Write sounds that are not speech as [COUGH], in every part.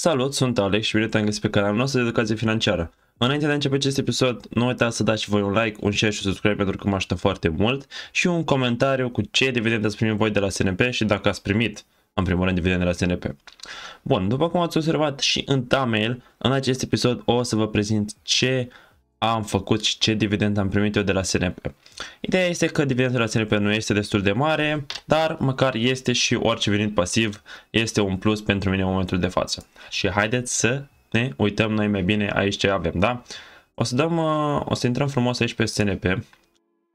Salut, sunt Alex și bine te-am găsit pe canalul nostru de educație financiară. Înainte de a începe acest episod, nu uitați să dați și voi un like, un share și un subscribe pentru că mă ajută foarte mult și un comentariu cu ce dividende ați primit voi de la SNP și dacă ați primit, în primul rând, dividende de la SNP. Bun, după cum ați observat și în thumbnail, în acest episod o să vă prezint ce am făcut și ce dividend am primit eu de la SNP. Ideea este că dividendul la SRP nu este destul de mare, dar măcar este și orice venit pasiv este un plus pentru mine în momentul de față. Și haideți să ne uităm noi mai bine aici ce avem, da? O să dăm, uh, o să intrăm frumos aici pe SNP,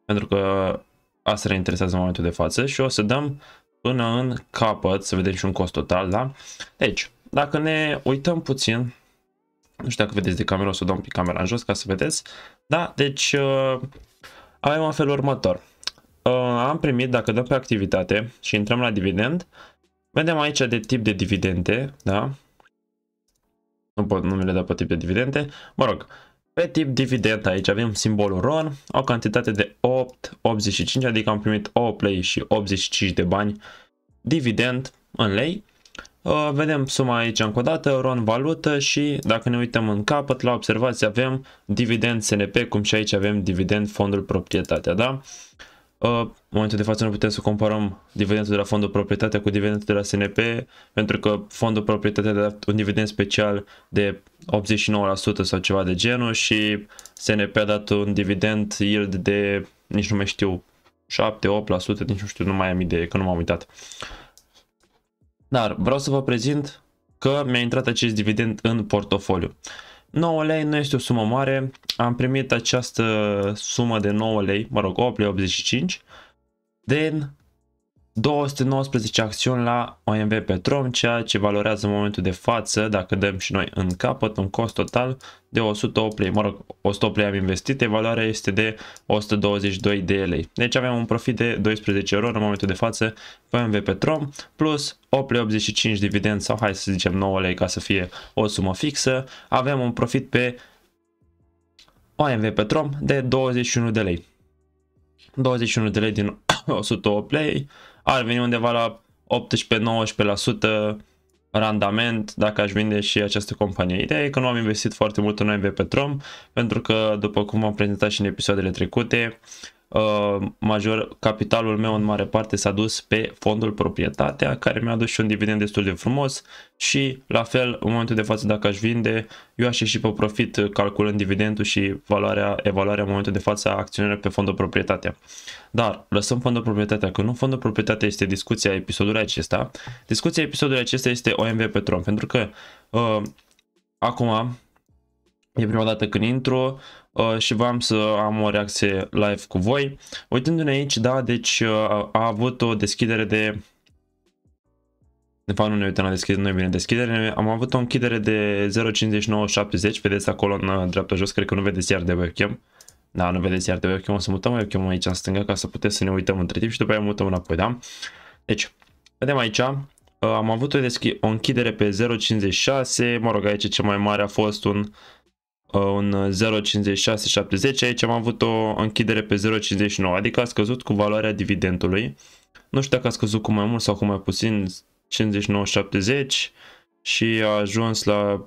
pentru că asta ne interesează în momentul de față și o să dăm până în capăt, să vedem și un cost total, da? Deci, dacă ne uităm puțin, nu știu dacă vedeți de cameră, o să dau un pic camera în jos ca să vedeți, da? Deci, uh, avem un felul următor. Uh, am primit, dacă dăm pe activitate și intrăm la dividend, vedem aici de tip de dividende, da? Nu pot numele de pe tip de dividende. Mă rog, pe tip dividend aici avem simbolul RON, o cantitate de 8,85, adică am primit 8 lei și 85 de bani dividend în lei Uh, vedem suma aici încă o dată, RON valută și dacă ne uităm în capăt la observație avem dividend SNP, cum și aici avem dividend fondul proprietatea, da? Uh, în momentul de față nu putem să comparăm dividendul de la fondul proprietatea cu dividendul de la SNP, pentru că fondul proprietatea de un dividend special de 89% sau ceva de genul și SNP a dat un dividend yield de, nici nu mai știu, 7-8%, nici nu știu, nu mai am idee, că nu m-am uitat. Uh, dar vreau să vă prezint că mi-a intrat acest dividend în portofoliu. 9 lei nu este o sumă mare, am primit această sumă de 9 lei, mă rog 8,85 lei, din 219 acțiuni la OMV Petrom, ceea ce valorează în momentul de față, dacă dăm și noi în capăt, un cost total de 108 lei. Mă rog, 108 lei am investit, valoarea este de 122 de lei. Deci avem un profit de 12 euro în momentul de față pe OMV Petrom, plus 8,85 dividend sau hai să zicem 9 lei ca să fie o sumă fixă. Avem un profit pe OMV Petrom de 21 de lei. 21 de lei din 108 [COUGHS] lei ar veni undeva la 18-19% randament dacă aș vinde și această companie. Ideea e că nu am investit foarte mult în OMV Petrom pentru că, după cum am prezentat și în episoadele trecute, Uh, major, capitalul meu în mare parte s-a dus pe fondul proprietatea, care mi-a adus și un dividend destul de frumos și la fel, în momentul de față, dacă aș vinde, eu aș ieși pe profit uh, calculând dividendul și valoarea, evaluarea în momentul de față a acțiunilor pe fondul proprietatea. Dar lăsăm fondul proprietatea, că nu fondul proprietatea este discuția episodului acesta. Discuția episodului acesta este OMV Petrom, pentru că uh, acum E prima dată când intru uh, și v-am să am o reacție live cu voi. Uitându-ne aici, da, deci uh, a avut o deschidere de... De fapt nu ne uităm la deschidere, nu e bine deschidere. Am avut o închidere de 0.5970, vedeți acolo în uh, dreapta jos, cred că nu vedeți iar de webcam. Da, nu vedeți iar de webcam, o să mutăm webcam aici în stânga ca să puteți să ne uităm între timp și după aia mutăm înapoi, da? Deci, vedem aici, uh, am avut o, o închidere pe 0.56, mă rog, aici cel mai mare a fost un Uh, un 0,5670, uh, aici am avut o închidere pe 0,59, adică a scăzut cu valoarea dividendului. Nu știu dacă a scăzut cu mai mult sau cu mai puțin, 59,70 și a ajuns la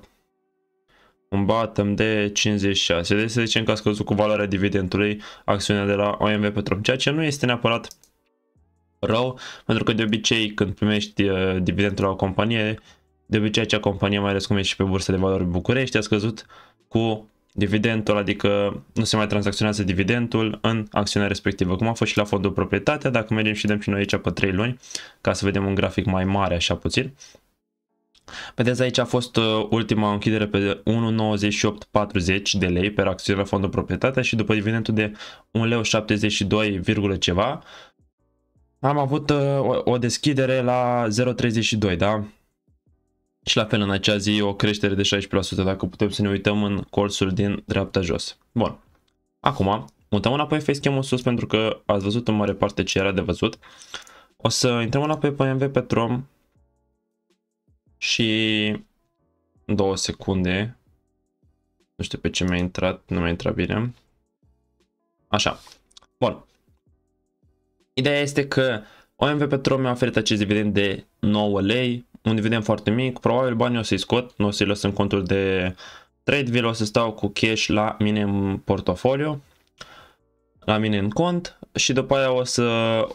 un bottom de 56. Deci să zicem că a scăzut cu valoarea dividendului acțiunea de la OMV Petrom, ceea ce nu este neapărat rău, pentru că de obicei când primești uh, dividendul la o companie, de obicei acea companie, mai ales cum e și pe bursa de valori București, a scăzut cu dividendul, adică nu se mai tranzacționează dividendul în acțiunea respectivă, cum a fost și la fondul proprietatea, dacă mergem și dăm și noi aici pe 3 luni, ca să vedem un grafic mai mare așa puțin. Vedeți aici a fost uh, ultima închidere pe 1,9840 de lei per acțiune la fondul proprietatea și după dividendul de 1,72 ceva, am avut uh, o deschidere la 0,32, da? și la fel în acea zi o creștere de 16% dacă putem să ne uităm în colțul din dreapta jos. Bun. Acum, mutăm înapoi facecam-ul sus pentru că ați văzut în mare parte ce era de văzut. O să intrăm înapoi pe MV Petrom și două secunde. Nu știu pe ce mi-a intrat, nu mi-a intrat bine. Așa. Bun. Ideea este că OMV Petrom mi-a oferit acest dividend de 9 lei dividend foarte mic, probabil banii o să-i scot, nu o să-i lăs în contul de Tradeville, o să stau cu cash la mine în portofoliu, la mine în cont și după aia o să,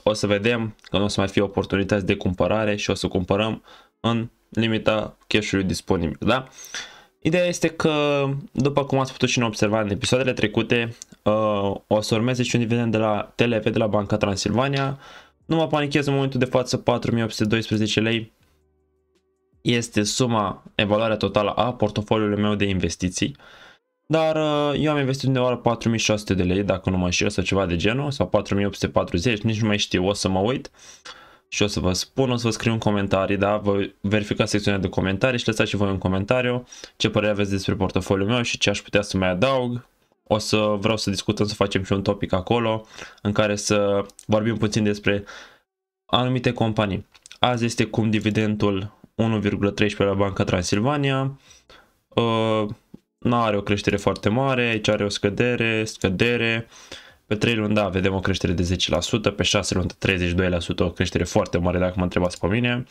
o să vedem că nu o să mai fie oportunități de cumpărare și o să cumpărăm în limita cash-ului disponibil, da? Ideea este că, după cum ați putut și observa în episoadele trecute, uh, o să urmeze și un dividend de la TLF, de la Banca Transilvania. Nu mă panichez în momentul de față 4812 lei, este suma, evaluarea totală a portofoliului meu de investiții, dar uh, eu am investit undeva 4600 de lei, dacă nu mă știu, sau ceva de genul, sau 4840, nici nu mai știu, o să mă uit și o să vă spun, o să vă scriu un comentariu, da, vă verificați secțiunea de comentarii și lăsați și voi un comentariu ce părere aveți despre portofoliul meu și ce aș putea să mai adaug. O să vreau să discutăm, să facem și un topic acolo în care să vorbim puțin despre anumite companii. Azi este cum dividendul 1,13 la Banca Transilvania. Uh, nu are o creștere foarte mare, aici are o scădere, scădere. Pe 3 luni, da, vedem o creștere de 10%, pe 6 luni 32%, o creștere foarte mare dacă mă întrebați pe mine.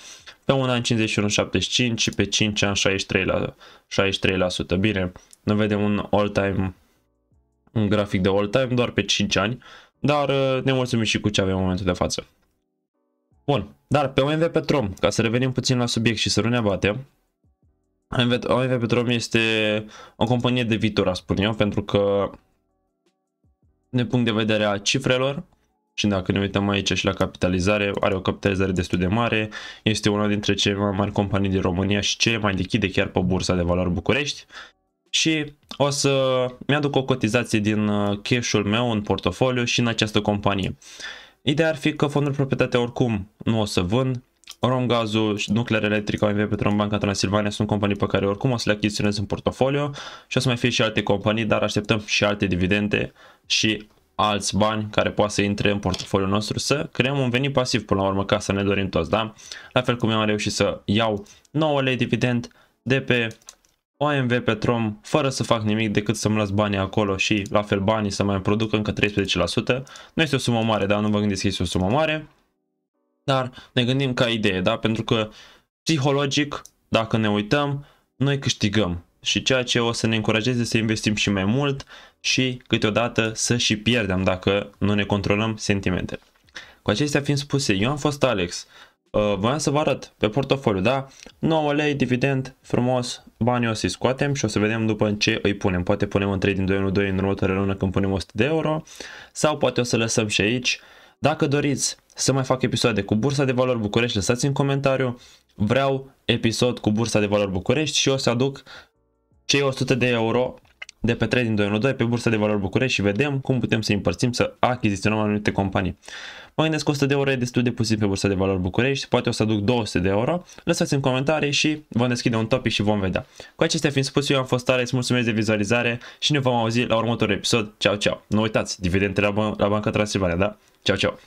Pe 1 an 51,75 și pe 5 ani 63%. La, 63%. Bine, nu vedem un all-time, un grafic de all-time doar pe 5 ani, dar uh, ne mulțumim și cu ce avem în momentul de față. Bun, dar pe OMV Petrom, ca să revenim puțin la subiect și să nu ne abatem, OMV Petrom este o companie de viitor, a spun eu, pentru că din punct de vedere a cifrelor, și dacă ne uităm aici și la capitalizare, are o capitalizare destul de mare, este una dintre cele mai mari companii din România și cele mai lichide chiar pe Bursa de Valori București. Și o să mi-aduc o cotizație din uh, cash-ul meu în portofoliu și în această companie. Ideea ar fi că fondul proprietatea oricum nu o să vând. Romgazul și Nuclear Electric, OMV Petron Banca Transilvania sunt companii pe care oricum o să le achiziționez în portofoliu și o să mai fie și alte companii, dar așteptăm și alte dividende și alți bani care poate să intre în portofoliul nostru, să creăm un venit pasiv până la urmă, ca să ne dorim toți, da? La fel cum eu am reușit să iau 9 lei dividend de pe OMV Petrom fără să fac nimic decât să-mi las banii acolo și la fel banii să mai produc încă 13%. Nu este o sumă mare, dar nu vă gândiți că este o sumă mare. Dar ne gândim ca idee, da? Pentru că psihologic, dacă ne uităm, noi câștigăm și ceea ce o să ne încurajeze să investim și mai mult și câteodată să și pierdem dacă nu ne controlăm sentimentele. Cu acestea fiind spuse, eu am fost Alex, Uh, voiam să vă arăt pe portofoliu, da? 9 lei, dividend, frumos, banii o să-i scoatem și o să vedem după în ce îi punem. Poate punem în 3 din 2 în 2 în următoarea lună când punem 100 de euro sau poate o să lăsăm și aici. Dacă doriți să mai fac episoade cu Bursa de Valori București, lăsați în comentariu. Vreau episod cu Bursa de Valori București și o să aduc cei 100 de euro de pe Trading 212 pe Bursa de Valori București și vedem cum putem să împărțim, să achiziționăm anumite companii. Mă gândesc că 100 de euro e destul de puțin pe Bursa de Valori București, poate o să aduc 200 de euro. Lăsați în comentarii și vom deschide un topic și vom vedea. Cu acestea fiind spus, eu am fost tare, îți mulțumesc de vizualizare și ne vom auzi la următorul episod. Ceau, ceau! Nu uitați, dividendele la, ban- la Banca Transilvania, da? Ceau, ceau!